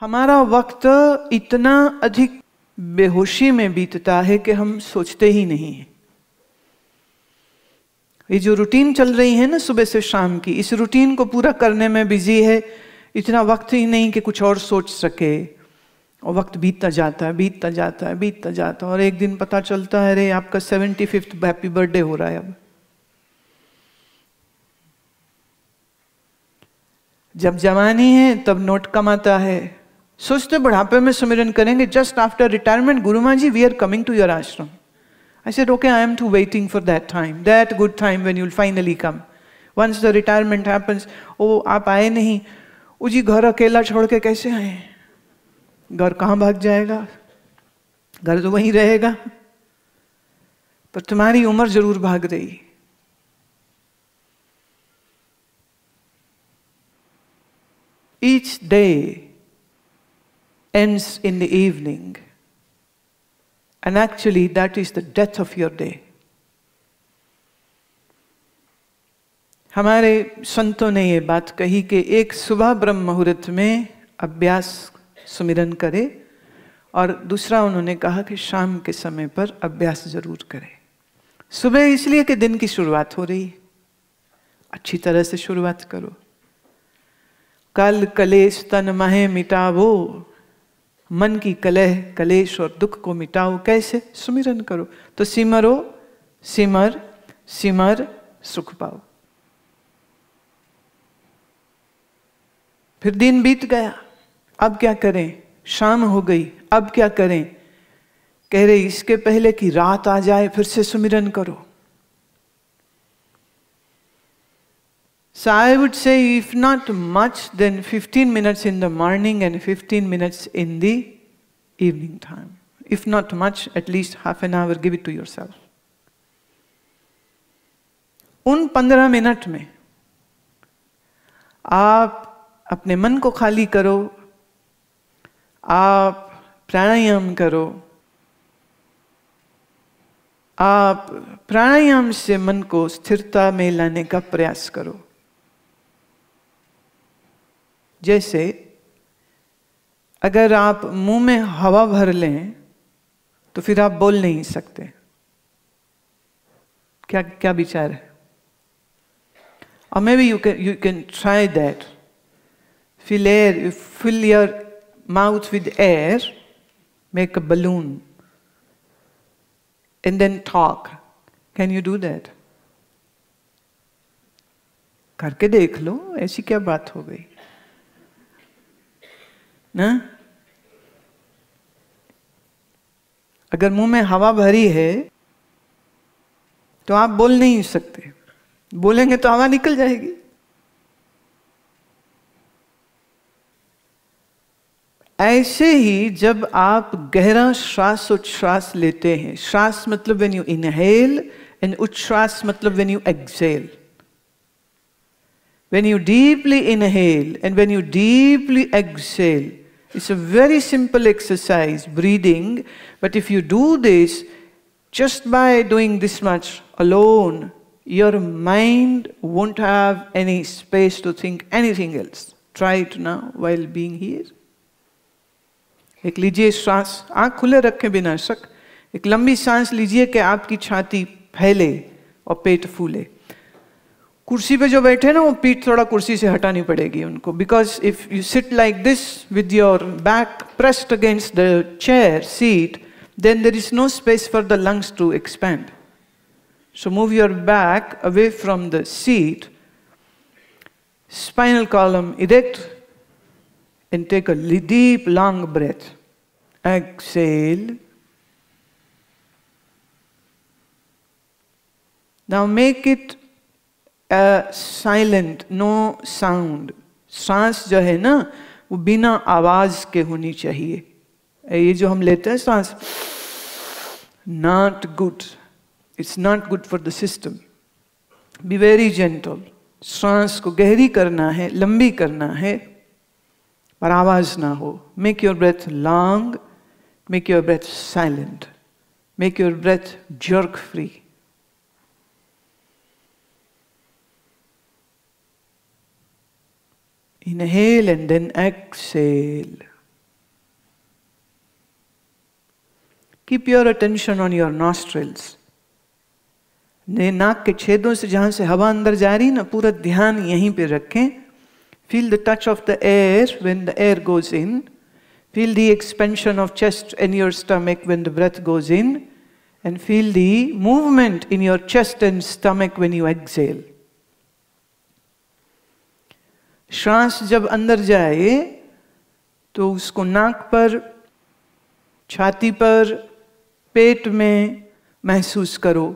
हमारा वक्त इतना अधिक बेहोशी में बीतता है कि हम सोचते ही नहीं हैं ये जो रूटीन चल रही है ना सुबह से शाम की इस रूटीन को पूरा करने में बिजी है इतना वक्त ही नहीं कि कुछ और सोच सके और वक्त बीतता जाता है बीतता जाता है बीतता जाता है और एक दिन पता चलता है अरे आपका सेवेंटी फिफ्थ हैप्पी बर्थडे हो रहा है अब जब जवानी है तब नोट कमाता है सोचते बुढ़ापे में सुमिरन करेंगे just after retirement guru ji we are coming to your ashram I said okay I am too waiting for that time that good time when you'll finally come once the retirement happens oh आप आए नहीं वो जी घर अकेला छोड़ के कैसे आए घर कहाँ भाग जाएगा घर तो वहीं रहेगा पर तुम्हारी उम्र जरूर भाग रही Each day ends in the evening. And actually, that is the death of your day. हमारे संतों ने ये बात कही कि एक सुबह ब्रह्म मुहूर्त में अभ्यास सुमिरन करे और दूसरा उन्होंने कहा कि शाम के समय पर अभ्यास जरूर करें सुबह इसलिए कि दिन की शुरुआत हो रही है अच्छी तरह से शुरुआत करो कल कलेश तन महे मिटावो मन की कलह कलेश और दुख को मिटाओ कैसे सुमिरन करो तो सिमरो सिमर सिमर सुख पाओ फिर दिन बीत गया अब क्या करें शाम हो गई अब क्या करें कह रहे इसके पहले कि रात आ जाए फिर से सुमिरन करो So I would say if not much, then 15 minutes in the morning and 15 minutes in the evening time. If not much, at least half an hour, give it to yourself. उन पंद्रह मिनट में आप अपने मन को खाली करो आप प्राणायाम करो आप प्राणायाम से मन को स्थिरता में लाने का प्रयास करो जैसे अगर आप मुंह में हवा भर लें तो फिर आप बोल नहीं सकते क्या क्या विचार है और maybe you can you can try that fill air you fill your mouth with air make a balloon and then talk can you do that करके देख लो ऐसी क्या बात हो गई ना? अगर मुंह में हवा भरी है तो आप बोल नहीं सकते बोलेंगे तो हवा निकल जाएगी ऐसे ही जब आप गहरा श्वास उच्छ्वास लेते हैं श्वास मतलब वेन यू इनहेल एंड उच्छ्वास मतलब when you exhale when you deeply inhale and when you deeply exhale It's a very simple exercise, breathing. But if you do this, just by doing this much alone, your mind won't have any space to think anything else. Try it now while being here. एक लीजिए श्वास आंख खुले रखे बिना शक एक लंबी सांस लीजिए कि आपकी छाती फैले और पेट फूले कुर्सी पे जो बैठे ना वो पीठ थोड़ा कुर्सी से हटानी पड़ेगी उनको because if you sit like this with your back then there is no space for the lungs to expand. So move your back away from the seat, spinal column erect, and take a deep, long breath. Exhale. Now make it silent no sound सांस जो है ना वो बिना आवाज के होनी चाहिए ये जो हम लेते हैं सांस not good it's not good for the system be very gentle सांस को गहरी करना है लंबी करना है पर आवाज ना हो make your breath long make your breath silent make your breath jerk free Inhale and then exhale. Keep your attention on your nostrils. ने नाक के छेदों से जहां से हवा अंदर जा रही ना पूरा ध्यान यहीं पे रखें feel the touch of the air when the air goes in feel the expansion of chest and your stomach when the breath goes in and feel the movement in your chest and stomach when you exhale श्वास जब अंदर जाए तो उसको नाक पर छाती पर पेट में महसूस करो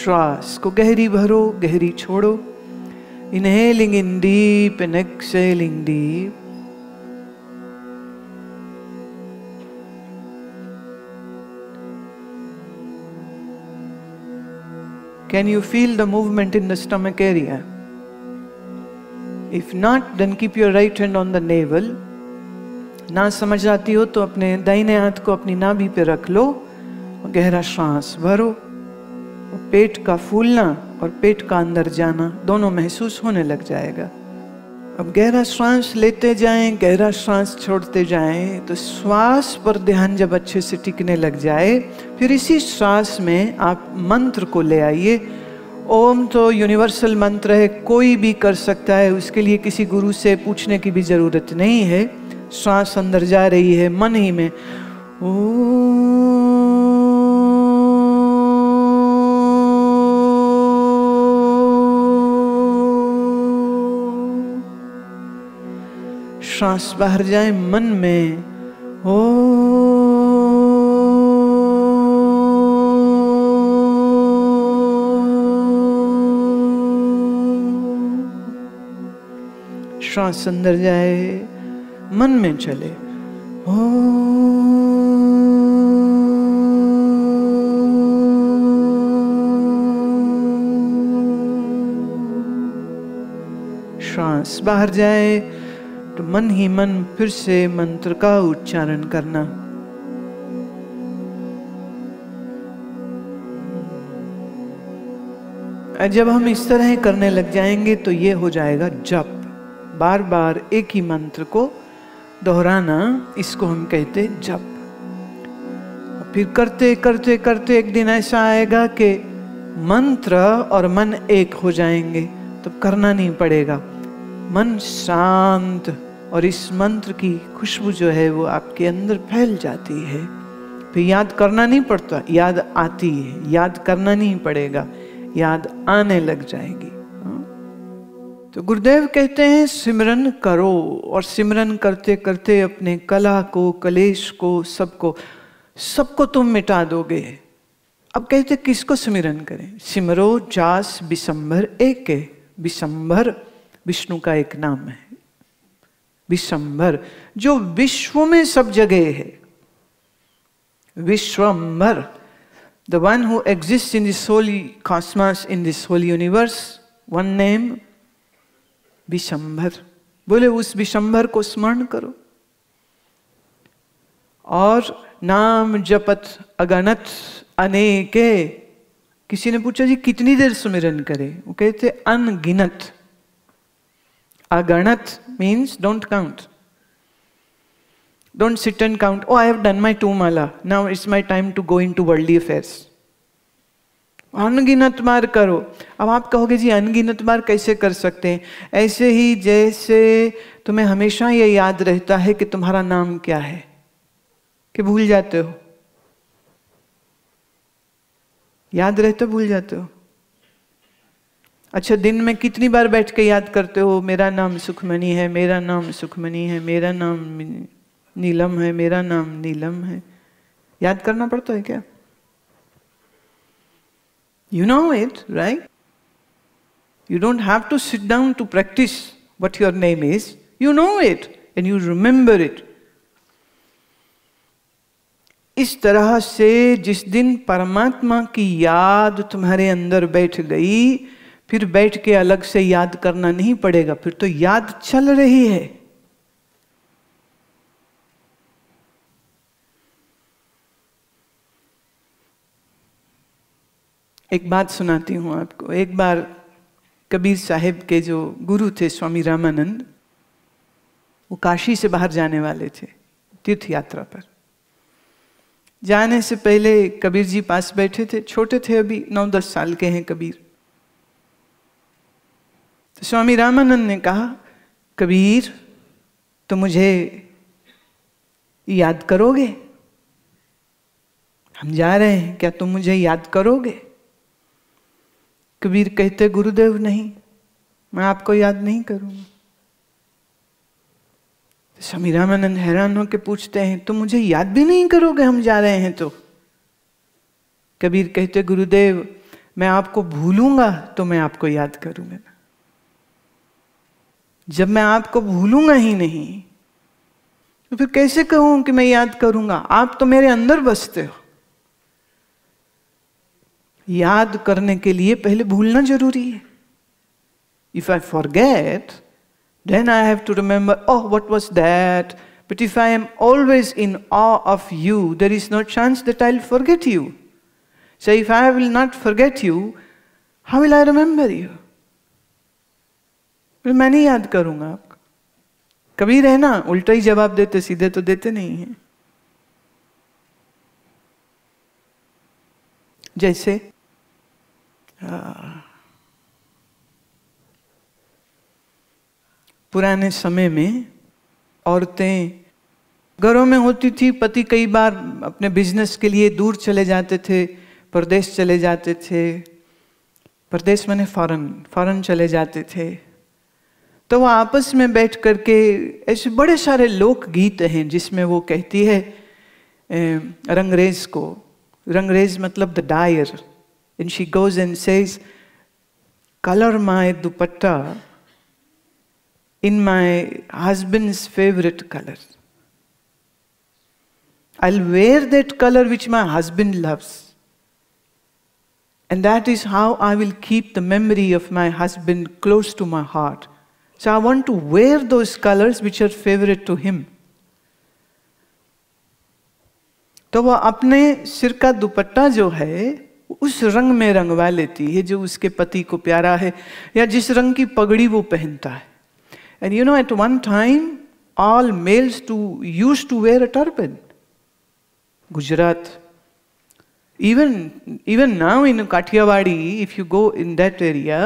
श्वास को गहरी भरो गहरी छोड़ो inhaling in deep in exhaling deep can you feel the movement in the stomach area if not then keep your right hand on the navel ना समझ आती हो तो अपने दाहिने हाथ को अपनी नाभि पे रख लो और गहरा सांस भरो और पेट का फूलना और पेट का अंदर जाना दोनों महसूस होने लग जाएगा अब गहरा सांस लेते जाएं गहरा सांस छोड़ते जाएं तो श्वास पर ध्यान जब अच्छे से टिकने लग जाए फिर इसी श्वास में आप मंत्र को ले आइए ओम तो यूनिवर्सल मंत्र है कोई भी कर सकता है उसके लिए किसी गुरु से पूछने की भी ज़रूरत नहीं है श्वास अंदर जा रही है मन ही में ओ श्वास बाहर जाए मन में ओ श्वास अंदर जाए मन में चले हो श्वास बाहर जाए तो मन ही मन फिर से मंत्र का उच्चारण करना जब हम इस तरह करने लग जाएंगे तो ये हो जाएगा जप बार बार एक ही मंत्र को दोहराना इसको हम कहते जप फिर करते करते करते एक दिन ऐसा आएगा कि मंत्र और मन एक हो जाएंगे तो करना नहीं पड़ेगा मन शांत और इस मंत्र की खुशबू जो है वो आपके अंदर फैल जाती है फिर याद करना नहीं पड़ता याद आती है याद करना नहीं पड़ेगा याद आने लग जाएगी तो गुरुदेव कहते हैं सिमरन करो और सिमरन करते करते अपने कला को कलेश को सबको सबको तुम मिटा दोगे अब कहते किसको सिमरन करें सिमरो जास बिसंबर एक है बिसंबर विष्णु का एक नाम है विश्वम्भर जो विश्व में सब जगह है Vishwambhar the one who exist in this holy cosmos in this holy universe one name Vishambhar बोले उस विशंभर को स्मरण करो और नाम जपत अगणत अनेके किसी ने पूछा जी कितनी देर सुमिरन करे वो कहते अनगिनत अगणत means don't count don't sit and count oh I have done my two mala now it's my time to go into worldly affairs अनगिनत बार करो अब आप कहोगे जी अनगिनत बार कैसे कर सकते हैं ऐसे ही जैसे तुम्हें हमेशा ये याद रहता है कि तुम्हारा नाम क्या है कि भूल जाते हो याद रहते भूल जाते हो अच्छा दिन में कितनी बार बैठ के याद करते हो मेरा नाम सुखमनी है मेरा नाम सुखमनी है मेरा नाम नीलम है मेरा नाम नीलम है याद करना पड़ता है क्या You know it, right? You don't have to sit down to practice what your name is. You know it and you remember it. इस तरह से जिस दिन परमात्मा की याद तुम्हारे अंदर बैठ गई फिर बैठ के अलग से याद करना नहीं पड़ेगा फिर तो याद चल रही है एक बात सुनाती हूँ आपको एक बार कबीर साहेब के जो गुरु थे स्वामी रामानंद वो काशी से बाहर जाने वाले थे तीर्थ यात्रा पर जाने से पहले कबीर जी पास बैठे थे छोटे थे अभी नौ दस साल के हैं कबीर तो स्वामी रामानंद ने कहा कबीर तो मुझे याद करोगे हम जा रहे हैं क्या तुम मुझे याद करोगे कबीर कहते गुरुदेव नहीं मैं आपको याद नहीं करूंगा तो स्वामी रामानंद हैरान होकर पूछते हैं तो मुझे याद भी नहीं करोगे हम जा रहे हैं तो कबीर कहते गुरुदेव मैं आपको भूलूंगा तो मैं आपको याद करूंगा ना जब मैं आपको भूलूंगा ही नहीं तो फिर कैसे कहूं कि मैं याद करूंगा आप तो मेरे अंदर बसते हो याद करने के लिए पहले भूलना जरूरी है if I forget then I have to remember oh what was that but if I am always in awe of you there is no chance that I will forget you so if I will not forget you how will I remember you फिर मैं नहीं याद करूंगा आप कभी रहना उल्टा ही जवाब देते सीधे तो देते नहीं है जैसे पुराने समय में औरतें घरों में होती थी पति कई बार अपने बिजनेस के लिए दूर चले जाते थे प्रदेश चले जाते थे प्रदेश मैंने फॉरन फॉरन चले जाते थे तो वह आपस में बैठ करके ऐसे बड़े सारे लोक गीत हैं जिसमें वो कहती है रंगरेज को रंगरेज मतलब the dyer And she goes and says, color my dupatta in my husband's favorite color. I'll wear that color which my husband loves. And that is how I will keep the memory of my husband close to my heart. So I want to wear those colors which are favorite to him. तो वह अपने सिर का दुपट्टा जो है उस रंग में रंगवा लेती है जो उसके पति को प्यारा है या जिस रंग की पगड़ी वो पहनता है and you know at one time all males to use to wear a turban Gujarat even even now in Kathiawadi if you go in that area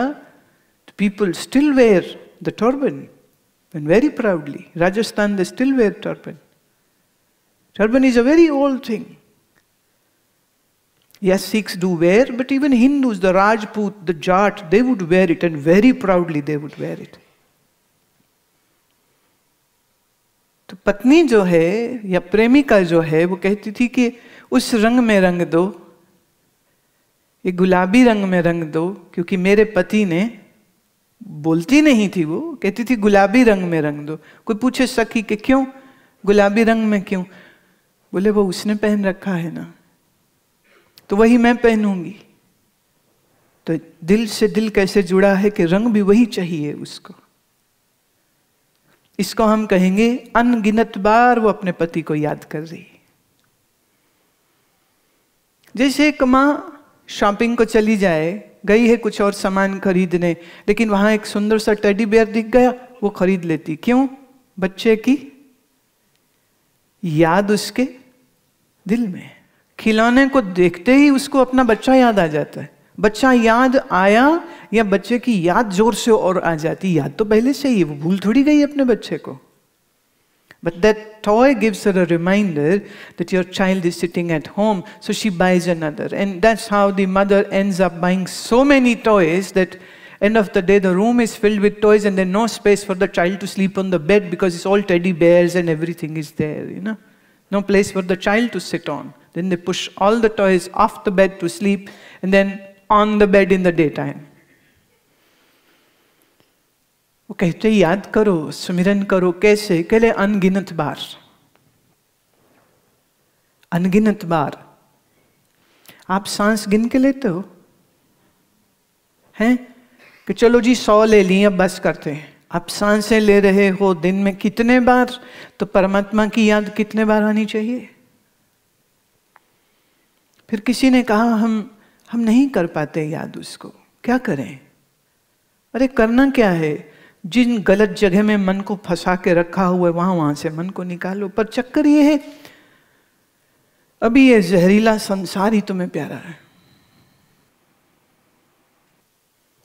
people still wear the turban and very proudly Rajasthan the still wear turban turban is a very old thing Yes, Sikhs do wear, but even Hindus, the Rajput, the Jat, they would wear it and very proudly they would wear it. तो पत्नी जो है या प्रेमिका जो है वो कहती थी कि उस रंग में रंग दो ये गुलाबी रंग में रंग दो क्योंकि मेरे पति ने बोलती नहीं थी वो कहती थी गुलाबी रंग में रंग दो कोई पूछे सखी कि क्यों गुलाबी रंग में क्यों बोले वो उसने पहन रखा है ना तो वही मैं पहनूंगी तो दिल से दिल कैसे जुड़ा है कि रंग भी वही चाहिए उसको इसको हम कहेंगे अनगिनत बार वो अपने पति को याद कर रही जैसे एक मां शॉपिंग को चली जाए गई है कुछ और सामान खरीदने लेकिन वहां एक सुंदर सा टेडी बेयर दिख गया वो खरीद लेती क्यों बच्चे की याद उसके दिल में है खिलौने को देखते ही उसको अपना बच्चा याद आ जाता है बच्चा याद आया या बच्चे की याद जोर से और आ जाती याद तो पहले से ही वो भूल थोड़ी गई अपने बच्चे को but that toy gives uh a reminder that your child is sitting at home so she buys another and that's how the mother end up buying so many toys that end of the day the room is filled with toys and there no space for the child to sleep on the bed because is all teddy bears and thing is there you know no place for the child to sit on Then they push all the toys off the bed to sleep and then on the bed in the daytime. वो कहते याद करो स्मिरन करो कैसे कहले अनगिनत बार अनगिनत बार आप सांस गिन के लेते हो हैं कि चलो जी सौ ले ली अब बस करते हैं आप सांसें ले रहे हो दिन में कितने बार तो परमात्मा की याद कितने बार आनी चाहिए फिर किसी ने कहा हम हम नहीं कर पाते याद उसको क्या करें अरे करना क्या है जिन गलत जगह में मन को फंसा के रखा हुआ है वहां वहां से मन को निकालो पर चक्कर ये है अभी ये जहरीला संसार ही तुम्हें प्यारा है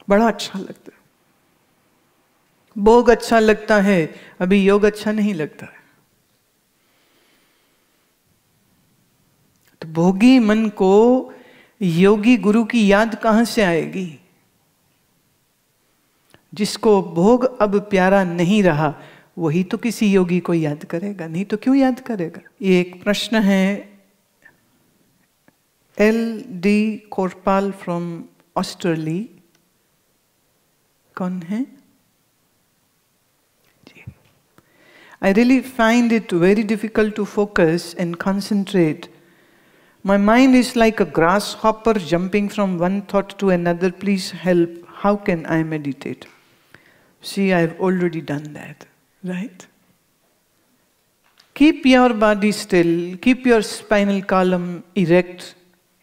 बड़ा अच्छा लगता है भोग अच्छा लगता है अभी योग अच्छा नहीं लगता है भोगी मन को योगी गुरु की याद कहां से आएगी जिसको भोग अब प्यारा नहीं रहा वही तो किसी योगी को याद करेगा नहीं तो क्यों याद करेगा ये एक प्रश्न है L D Korpal from Australia कौन है I really find it very difficult to focus and concentrate My mind is like a grasshopper jumping from one thought to another. Please help. How can I meditate? See, I've already done that, right? Keep your body still, keep your spinal column erect,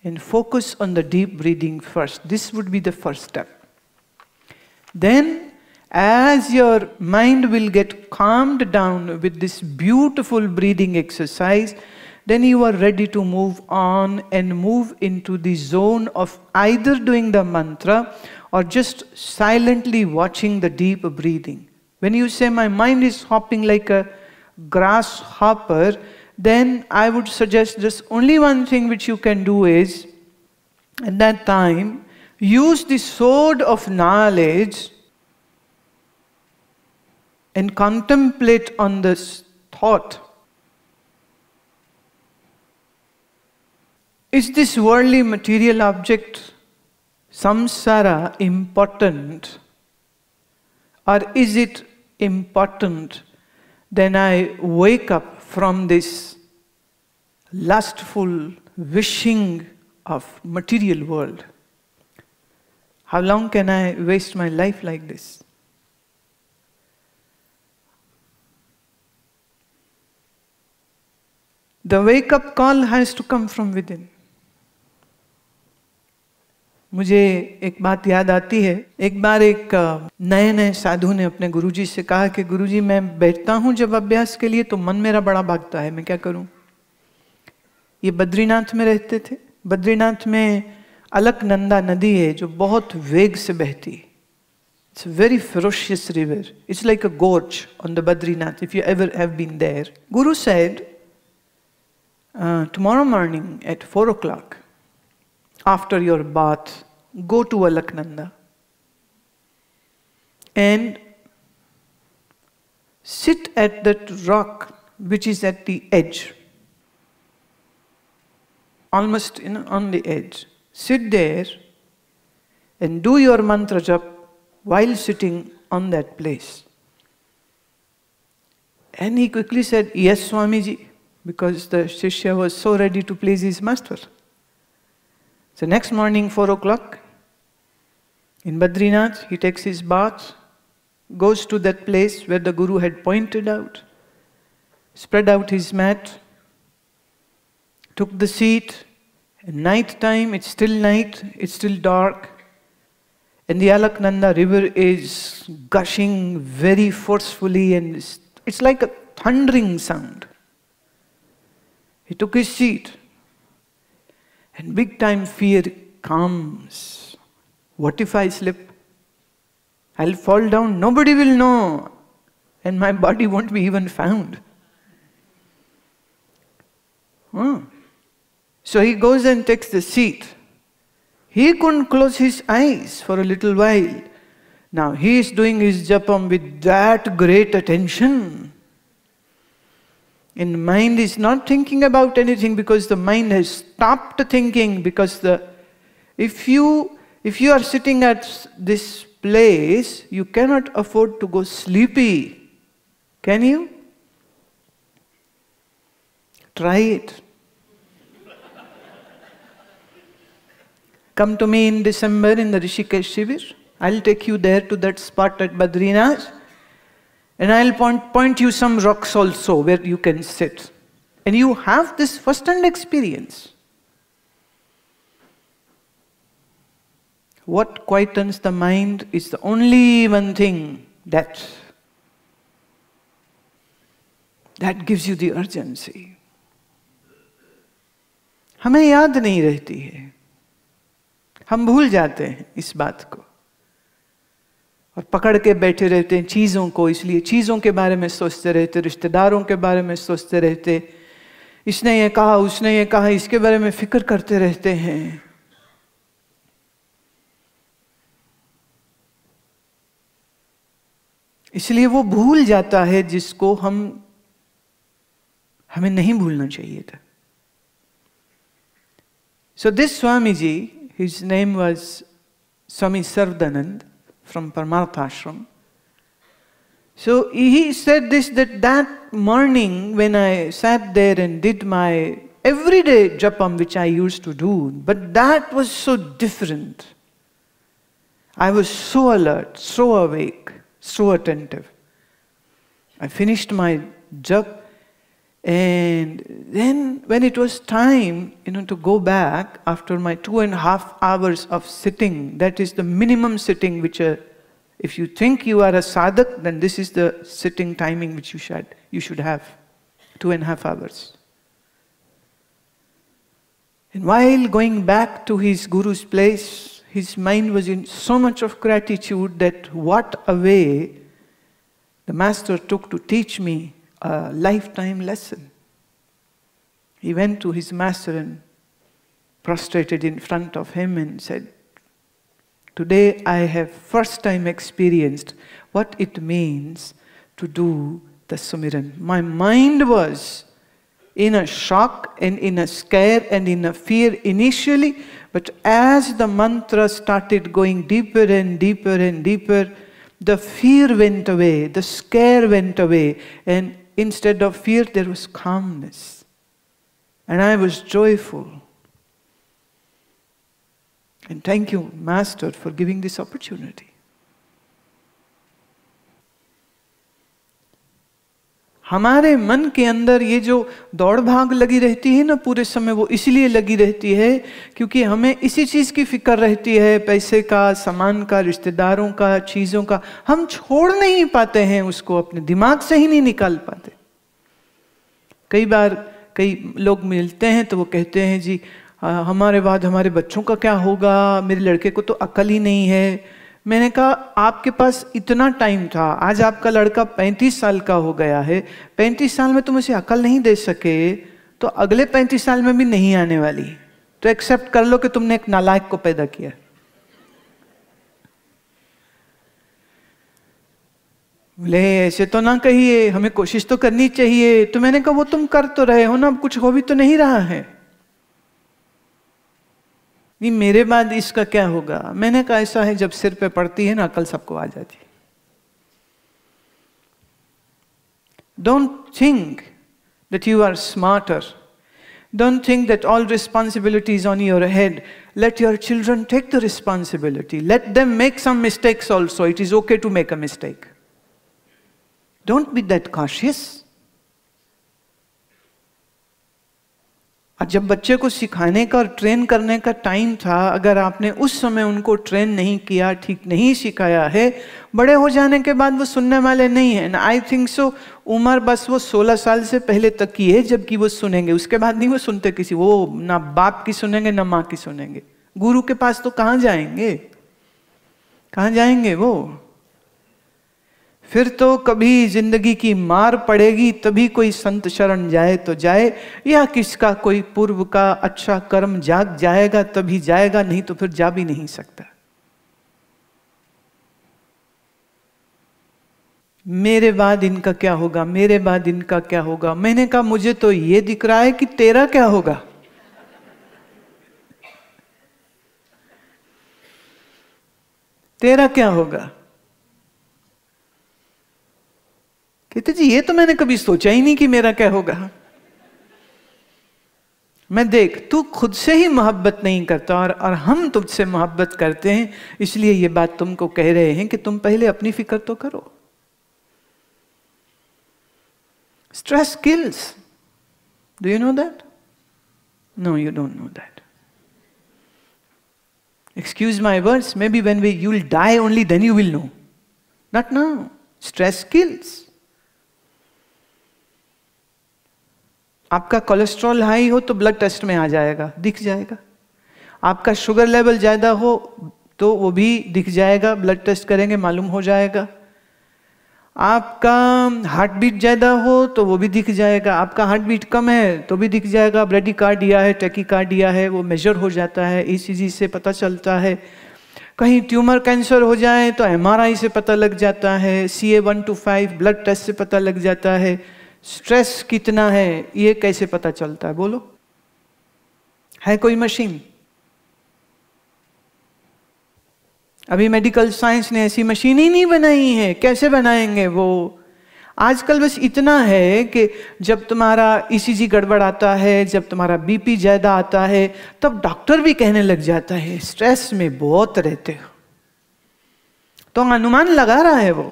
and focus on the deep breathing first. This would be the first step. Then, as your mind will get calmed down with this beautiful breathing exercise, then you are ready to move on and move into the zone of either doing the mantra or just silently watching the deep breathing. When you say, My mind is hopping like a grasshopper, then I would suggest just only one thing which you can do is at that time use the sword of knowledge and contemplate on this thought Is this worldly material object, samsara, important? Or is it important then I wake up from this lustful wishing of material world? How long can I waste my life like this? The wake up call has to come from within. मुझे एक बात याद आती है एक बार एक नए नए साधु ने अपने गुरुजी से कहा कि गुरुजी मैं बैठता हूं जब अभ्यास के लिए तो मन मेरा बड़ा भागता है मैं क्या करूं ये बद्रीनाथ में रहते थे बद्रीनाथ में अलकनंदा नदी है जो बहुत वेग से बहती है it's very ferocious river it's like a gorge on the Badrinath if you ever have been there guru said tomorrow morning at four o'clock after your bath go to Alaknanda and sit at that rock which is at the edge, almost on the edge. Sit there and do your mantra jap while sitting on that place. And he quickly said, Yes, Swamiji, because the Shishya was so ready to please his master. So next morning, 4 o'clock, in Badrinath, he takes his bath, goes to that place where the Guru had pointed out, spread out his mat, took the seat. At night time, it's still night, it's still dark. And the Alaknanda river is gushing very forcefully, and it's, it's like a thundering sound. He took his seat, and big time fear comes. What if I slip? I'll fall down, nobody will know, and my body won't be even found. So he goes and takes the seat. He couldn't close his eyes for a little while. Now he is doing his japam with that great attention. And mind is not thinking about anything because the mind has stopped thinking because the if you if you are sitting at this place, you cannot afford to go sleepy. Can you? Try it. Come to me in December in the Rishikesh Shivir. I'll take you there to that spot at Badrinath. And I'll point, point you some rocks also where you can sit. And you have this first hand experience. What quietens the mind is the only one thing that that gives you the urgency. हमें याद नहीं रहती है हम भूल जाते हैं इस बात को और पकड़ के बैठे रहते हैं चीज़ों को इसलिए चीज़ों के बारे में सोचते रहते रिश्तेदारों के बारे में सोचते रहते इसने ये कहा उसने ये कहा इसके बारे में फिक्र करते रहते हैं इसलिए वो भूल जाता है जिसको हम हमें नहीं भूलना चाहिए था so this Swami ji his name was Swami Sarvadanand from Parmarth Ashram so he set this that that morning when I sat there and did my every day japam which I used to do but that was so different I was so alert so awake so attentive. I finished my jug, and then when it was time, you know, to go back after my two and a half hours of sitting, that is the minimum sitting which a, uh, if you think you are a sadhak, then this is the sitting timing which you should, you should have, two and a half hours. And while going back to his guru's place, his mind was in so much of gratitude that what a way the master took to teach me a lifetime lesson. He went to his master and prostrated in front of him and said, Today I have first time experienced what it means to do the Sumiran. My mind was in a shock and in a scare and in a fear initially, but as the mantra started going deeper and deeper and deeper, the fear went away, the scare went away, and instead of fear, there was calmness. And I was joyful. And thank you, Master, for giving this opportunity. हमारे मन के अंदर ये जो दौड़ भाग लगी रहती है ना पूरे समय वो इसलिए लगी रहती है क्योंकि हमें इसी चीज़ की फिक्र रहती है पैसे का सामान का रिश्तेदारों का चीज़ों का हम छोड़ नहीं पाते हैं उसको अपने दिमाग से ही नहीं निकाल पाते कई बार कई लोग मिलते हैं तो वो कहते हैं जी हमारे बाद हमारे बच्चों का क्या होगा मेरे लड़के को तो अकल ही नहीं है मैंने कहा आपके पास इतना टाइम था आज आपका लड़का पैंतीस साल का हो गया है पैंतीस साल में तुम उसे अकल नहीं दे सके तो अगले पैंतीस साल में भी नहीं आने वाली तो एक्सेप्ट कर लो कि तुमने एक नालायक को पैदा किया बोले ऐसे तो ना कहिए हमें कोशिश तो करनी चाहिए तो मैंने कहा वो तुम कर तो रहे हो ना कुछ हो भी तो नहीं रहा है कि मेरे बाद इसका क्या होगा मैंने कहा ऐसा है जब सिर पे पड़ती है ना अकल सबको आ जाती don't think that you are smarter don't think that all responsibility is on your head let your children take the responsibility let them make some mistakes also it is okay to make a mistake don't be that cautious जब बच्चे को सिखाने का और train करने का time था अगर आपने उस समय उनको ट्रेन नहीं किया ठीक नहीं सिखाया है बड़े हो जाने के बाद वो सुनने वाले नहीं हैं ना आई थिंक सो उम्र बस वो 16 साल से पहले तक की है जबकि वो सुनेंगे उसके बाद नहीं वो सुनते किसी वो ना बाप की सुनेंगे ना माँ की सुनेंगे गुरु के पास तो कहाँ जाएंगे कहाँ जाएंगे वो फिर तो कभी जिंदगी की मार पड़ेगी तभी कोई संत शरण जाए तो जाए या किसका कोई पूर्व का अच्छा कर्म जाग जाएगा तभी जाएगा नहीं तो फिर जा भी नहीं सकता मेरे बाद इनका क्या होगा मेरे बाद इनका क्या होगा मैंने कहा मुझे तो ये दिख रहा है कि तेरा क्या होगा तेरा क्या होगा कहते जी ये तो मैंने कभी सोचा ही नहीं कि मेरा क्या होगा मैं देख तू खुद से ही मोहब्बत नहीं करता और और हम तुझसे मोहब्बत करते हैं इसलिए ये बात तुमको कह रहे हैं कि तुम पहले अपनी फिक्र तो करो stress kills do you know that no you don't know that excuse words may be when we you will die only then you will know not know stress kills आपका कोलेस्ट्रॉल हाई हो तो blood test में आ जाएगा दिख जाएगा आपका sugar level ज़्यादा हो तो वो भी दिख जाएगा ब्लड टेस्ट करेंगे मालूम हो जाएगा आपका हार्ट बीट ज़्यादा हो तो वो भी दिख जाएगा आपका हार्ट बीट कम है तो भी दिख जाएगा कार्ड कार्डिया है टेकी दिया है वो मेजर हो जाता है ई e से पता चलता है कहीं ट्यूमर कैंसर हो जाए तो एम से पता लग जाता है C A one two five blood test से पता लग जाता है स्ट्रेस कितना है ये कैसे पता चलता है बोलो है कोई मशीन अभी मेडिकल साइंस ने ऐसी मशीन ही नहीं बनाई है कैसे बनाएंगे वो आजकल बस इतना है कि जब तुम्हारा ईसीजी e गड़बड़ आता है जब तुम्हारा बीपी ज़्यादा आता है तब डॉक्टर भी कहने लग जाता है स्ट्रेस में बहुत रहते हो तो अनुमान लगा रहा है वो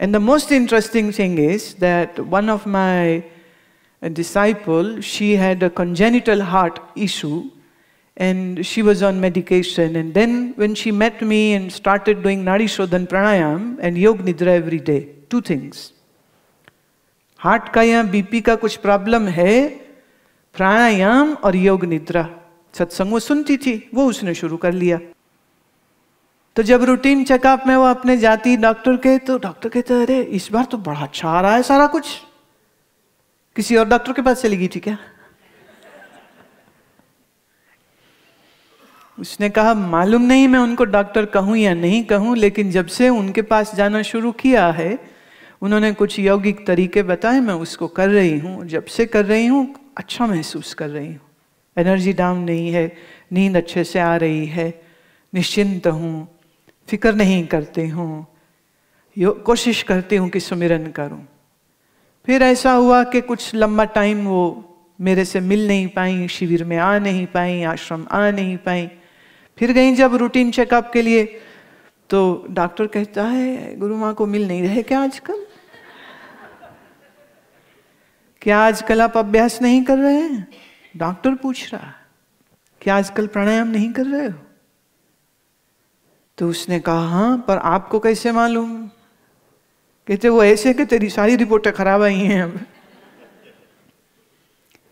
And the most interesting thing is that one of my uh, disciple, she had a congenital heart issue and she was on medication. And then when she met me and started doing Narishodhan Pranayam and Yog Nidra every day, two things. heart kaya, या BP का कुछ problem है Pranayam और Yog Nidra. सत्संग वो सुनती थी वो उसने शुरू कर लिया तो जब रूटीन चेकअप में वो अपने जाती डॉक्टर के तो डॉक्टर कहते अरे इस बार तो बड़ा अच्छा आ रहा है सारा कुछ किसी और डॉक्टर के पास चली गई थी क्या उसने कहा मालूम नहीं मैं उनको डॉक्टर कहूं या नहीं कहूं लेकिन जब से उनके पास जाना शुरू किया है उन्होंने कुछ यौगिक तरीके बताए मैं उसको कर रही हूं जब से कर रही हूं अच्छा महसूस कर रही हूँ एनर्जी डाउन नहीं है नींद अच्छे से आ रही है निश्चिंत हूं फिक्र नहीं करती हूँ कोशिश करती हूँ कि सुमिरन करूँ फिर ऐसा हुआ कि कुछ लंबा टाइम वो मेरे से मिल नहीं पाई शिविर में आ नहीं पाई आश्रम आ नहीं पाई फिर गई जब रूटीन चेकअप के लिए तो डॉक्टर कहता है गुरु माँ को मिल नहीं रहे क्या आजकल क्या आजकल आप अभ्यास नहीं कर रहे हैं डॉक्टर पूछ रहा क्या आजकल प्राणायाम नहीं कर रहे हो तो उसने कहा हाँ पर आपको कैसे मालूम कहते वो ऐसे कि तेरी सारी रिपोर्टें खराब आई हैं अब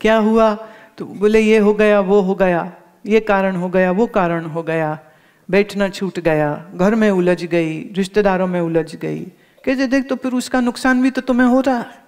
क्या हुआ तो बोले ये हो गया वो हो गया ये कारण हो गया वो कारण हो गया बैठना छूट गया घर में उलझ गई रिश्तेदारों में उलझ गई कहते देख तो फिर उसका नुकसान भी तो तुम्हें हो रहा है